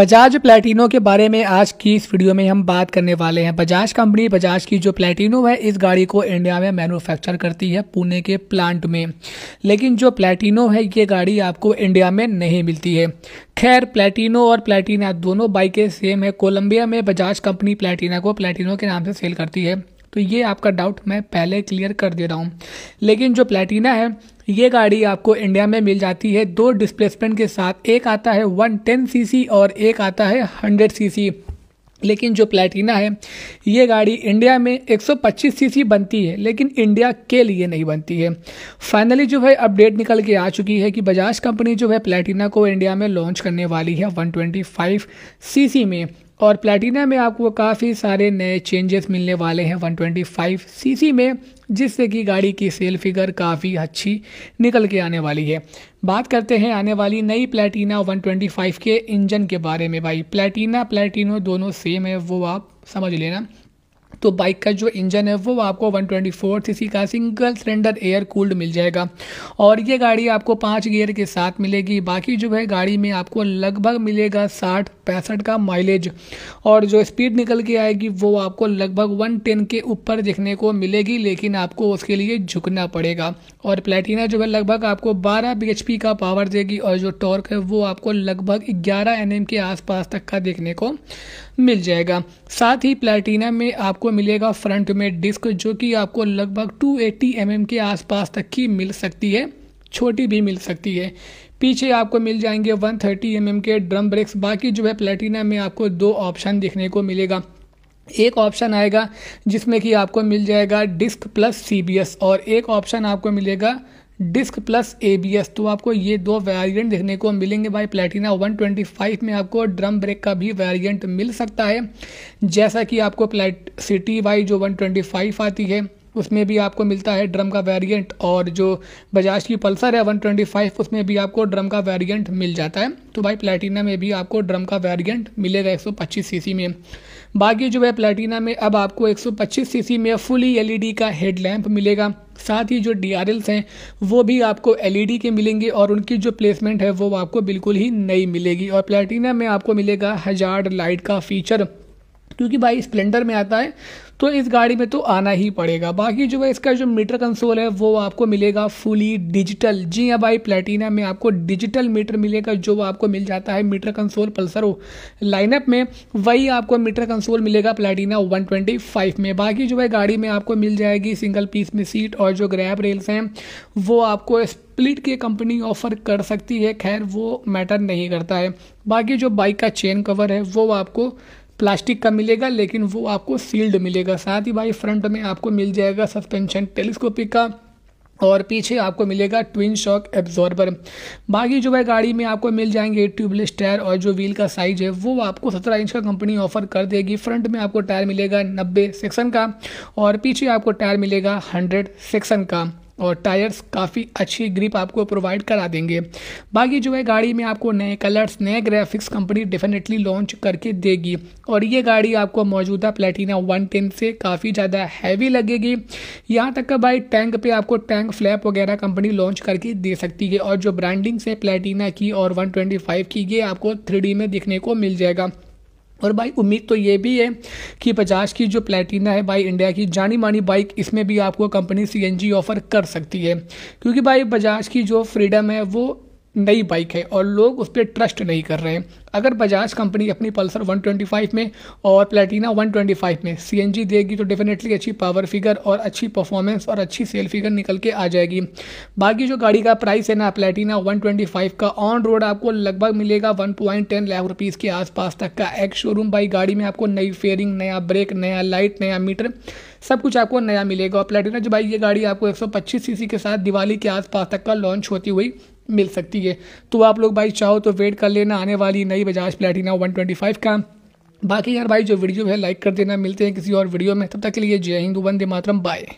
बजाज प्लेटिनो के बारे में आज की इस वीडियो में हम बात करने वाले हैं बजाज कंपनी बजाज की जो प्लेटिनो है इस गाड़ी को इंडिया में मैन्युफैक्चर करती है पुणे के प्लांट में लेकिन जो प्लेटिनो है ये गाड़ी आपको इंडिया में नहीं मिलती है खैर प्लेटिनो और प्लेटिना दोनों बाइकें सेम है कोलंबिया में बजाज कंपनी प्लेटिना को प्लेटिनो के नाम से सेल करती है तो ये आपका डाउट मैं पहले क्लियर कर दे रहा हूँ लेकिन जो प्लेटिना है ये गाड़ी आपको इंडिया में मिल जाती है दो डिस्प्लेसमेंट के साथ एक आता है वन टेन और एक आता है हंड्रेड सी लेकिन जो प्लेटिना है ये गाड़ी इंडिया में 125 सीसी बनती है लेकिन इंडिया के लिए नहीं बनती है फाइनली जो है अपडेट निकल के आ चुकी है कि बजाज कंपनी जो है प्लेटिना को इंडिया में लॉन्च करने वाली है 125 सीसी में और प्लेटिना में आपको काफ़ी सारे नए चेंजेस मिलने वाले हैं 125 ट्वेंटी में जिससे कि गाड़ी की सेल फिगर काफ़ी अच्छी निकल के आने वाली है बात करते हैं आने वाली नई प्लेटिना 125 के इंजन के बारे में भाई प्लेटिना प्लेटिनो दोनों सेम है वो आप समझ लेना तो बाइक का जो इंजन है वो आपको 124 सीसी का सिंगल सिलेंडर एयर कूल्ड मिल जाएगा और ये गाड़ी आपको पाँच गियर के साथ मिलेगी बाकी जो है गाड़ी में आपको लगभग मिलेगा साठ पैंसठ का माइलेज और जो स्पीड निकल के आएगी वो आपको लगभग 110 के ऊपर देखने को मिलेगी लेकिन आपको उसके लिए झुकना पड़ेगा और प्लेटिना जो है लगभग आपको 12 बी का पावर देगी और जो टॉर्क है वो आपको लगभग 11 एन के आसपास तक का देखने को मिल जाएगा साथ ही प्लेटिना में आपको मिलेगा फ्रंट में डिस्क जो कि आपको लगभग 280 एटी mm के आसपास तक की मिल सकती है छोटी भी मिल सकती है पीछे आपको मिल जाएंगे 130 थर्टी mm के ड्रम ब्रेक्स बाकी जो है प्लेटिना में आपको दो ऑप्शन देखने को मिलेगा एक ऑप्शन आएगा जिसमें कि आपको मिल जाएगा डिस्क प्लस सी और एक ऑप्शन आपको मिलेगा डिस्क प्लस ए तो आपको ये दो वेरिएंट देखने को मिलेंगे भाई प्लेटिना 125 में आपको ड्रम ब्रेक का भी वेरिएंट मिल सकता है जैसा कि आपको प्लेट सिटी वाई जो 125 आती है उसमें भी आपको मिलता है ड्रम का वेरिएंट और जो बजाज की पल्सर है 125 उसमें भी आपको ड्रम का वेरिएंट मिल जाता है तो भाई प्लेटिना में भी आपको ड्रम का वेरिएंट मिलेगा 125 सीसी में बाकी जो है प्लेटिना में अब आपको 125 सीसी में फुली एलईडी e का हेडलैम्प मिलेगा साथ ही जो डी हैं वो भी आपको एल e के मिलेंगे और उनकी जो प्लेसमेंट है वो आपको बिल्कुल ही नहीं मिलेगी और प्लेटिना में आपको मिलेगा हजार लाइट का फीचर क्योंकि भाई स्प्लेंडर में आता है तो इस गाड़ी में तो आना ही पड़ेगा बाकी जो है इसका जो मीटर कंसोल है वो आपको मिलेगा फुली डिजिटल जी हाँ भाई प्लेटिना में आपको डिजिटल मीटर मिलेगा जो आपको मिल जाता है मीटर कंसोल पल्सर लाइनअप में वही आपको मीटर कंसोल मिलेगा प्लेटिना 125 में बाकी जो है गाड़ी में आपको मिल जाएगी सिंगल पीस में सीट और जो ग्रैप रेल्स हैं वो आपको स्प्लिट की कंपनी ऑफर कर सकती है खैर वो मैटर नहीं करता है बाकी जो बाइक का चेन कवर है वो आपको प्लास्टिक का मिलेगा लेकिन वो आपको सील्ड मिलेगा साथ ही भाई फ्रंट में आपको मिल जाएगा सस्पेंशन टेलीस्कोपिक का और पीछे आपको मिलेगा ट्विन शॉक एब्जॉर्बर बाकी जो है गाड़ी में आपको मिल जाएंगे ट्यूबलेस टायर और जो व्हील का साइज है वो आपको 17 इंच का कंपनी ऑफर कर देगी फ्रंट में आपको टायर मिलेगा 90 सेक्शन का और पीछे आपको टायर मिलेगा 100 सेक्शन का और टायर्स काफ़ी अच्छी ग्रिप आपको प्रोवाइड करा देंगे बाकी जो है गाड़ी में आपको नए कलर्स नए ग्राफिक्स कंपनी डेफिनेटली लॉन्च करके देगी और ये गाड़ी आपको मौजूदा प्लेटिना टेन से काफ़ी ज़्यादा हैवी लगेगी यहाँ तक का भाई टैंक पे आपको टैंक फ्लैप वगैरह कंपनी लॉन्च करके दे सकती है और जो ब्रांडिंग्स है प्लेटिना की और वन की ये आपको थ्री में दिखने को मिल जाएगा और भाई उम्मीद तो ये भी है कि बजाज की जो प्लेटिना है भाई इंडिया की जानी मानी बाइक इसमें भी आपको कंपनी सी ऑफ़र कर सकती है क्योंकि भाई बजाज की जो फ्रीडम है वो नई बाइक है और लोग उस पर ट्रस्ट नहीं कर रहे हैं अगर बजाज कंपनी अपनी पल्सर 125 में और प्लेटिना 125 में सी देगी तो डेफिनेटली अच्छी पावर फिगर और अच्छी परफॉर्मेंस और अच्छी सेल फिगर निकल के आ जाएगी बाकी जो गाड़ी का प्राइस है ना प्लेटिना 125 का ऑन रोड आपको लगभग मिलेगा 1.10 लाख रुपीज़ के आसपास तक का एक्स शोरूम बाई गाड़ी में आपको नई फेयरिंग नया ब्रेक नया लाइट नया मीटर सब कुछ आपको नया मिलेगा और प्लेटिना जो भाई ये गाड़ी आपको एक सीसी के साथ दिवाली के आसपास तक का लॉन्च होती हुई मिल सकती है तो आप लोग भाई चाहो तो वेट कर लेना आने वाली नई बजाज प्लेटिना 125 का बाकी यार भाई जो वीडियो है लाइक कर देना मिलते हैं किसी और वीडियो में तब तक के लिए जय हिंदू वंदे मातरम बाय